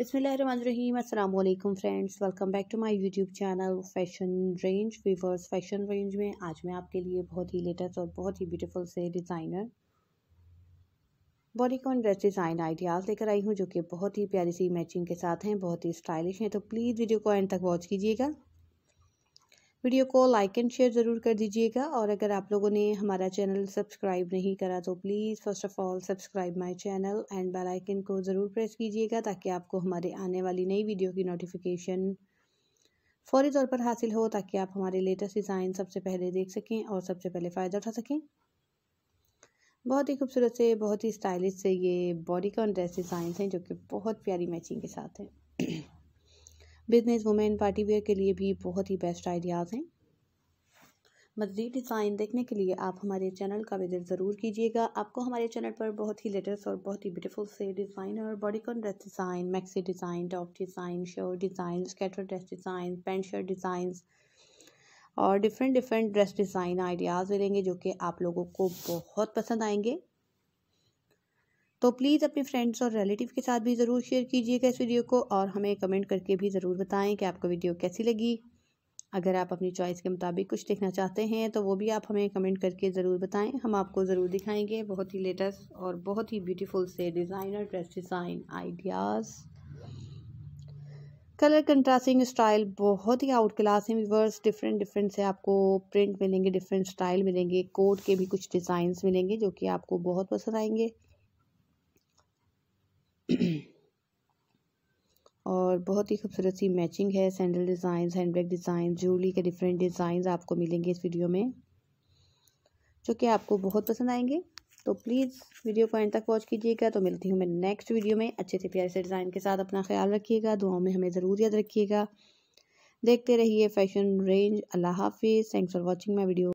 बिसमीम अल्लाम friends welcome back to my YouTube channel fashion range viewers fashion range में आज मैं आपके लिए बहुत ही लेटेस्ट और बहुत ही ब्यूटीफुल से designer bodycon dress design ideas लेकर आई हूँ जो कि बहुत ही प्यारी सी मैचिंग के साथ हैं बहुत ही स्टाइलिश हैं तो प्लीज़ वीडियो को एंड तक वॉच कीजिएगा वीडियो को लाइक एंड शेयर ज़रूर कर दीजिएगा और अगर आप लोगों ने हमारा चैनल सब्सक्राइब नहीं करा तो please first of all subscribe my channel and bell icon को ज़रूर प्रेस कीजिएगा ताकि आपको हमारे आने वाली नई वीडियो की नोटिफिकेशन फौरी तौर पर हासिल हो ताकि आप हमारे लेटेस्ट डिज़ाइन सबसे पहले देख सकें और सबसे पहले फ़ायदा उठा सकें बहुत ही खूबसूरत से बहुत ही स्टाइलिश से ये बॉडी कॉन ड्रेस डिज़ाइन हैं जो कि बहुत प्यारी मैचिंग के साथ हैं बिजनेस वुमेन पार्टी वेयर के लिए भी बहुत ही बेस्ट आइडियाज़ हैं मज़ीद डिज़ाइन देखने के लिए आप हमारे चैनल का विजिट ज़रूर कीजिएगा आपको हमारे चैनल पर बहुत ही लेटेस्ट और बहुत ही ब्यूटीफुल से डिज़ाइन और bodycon dress design maxi design top design shirt design skater dress design pant shirt design और different different dress design ideas मिलेंगे जो कि आप लोगों को बहुत पसंद आएंगे तो प्लीज़ अपने फ्रेंड्स और रिलेटिव के साथ भी ज़रूर शेयर कीजिएगा इस वीडियो को और हमें कमेंट करके भी ज़रूर बताएं कि आपको वीडियो कैसी लगी अगर आप अपनी चॉइस के मुताबिक कुछ देखना चाहते हैं तो वो भी आप हमें कमेंट करके ज़रूर बताएं हम आपको ज़रूर दिखाएंगे बहुत ही लेटेस्ट और बहुत ही ब्यूटीफुल से designer dress design ideas colour contrasting style बहुत ही आउट क्लास है विवर्स डिफरेंट डिफरेंट से आपको प्रिंट मिलेंगे डिफरेंट स्टाइल मिलेंगे कोट के भी कुछ डिज़ाइंस मिलेंगे जो कि आपको बहुत पसंद आएंगे और बहुत ही खूबसूरत सी मैचिंग है sandal design handbag design jewellery के डिफरेंट डिज़ाइन आपको मिलेंगे इस वीडियो में जो कि आपको बहुत पसंद आएंगे तो प्लीज़ वीडियो को एंड तक वॉच कीजिएगा तो मिलती हूँ मैं नेक्स्ट वीडियो में अच्छे से प्यारे से डिज़ाइन के साथ अपना ख्याल रखिएगा दुआओं में हमें ज़रूर याद रखिएगा देखते रहिए फैशन रेंज अल्लाह हाफिज़ thanks for watching my video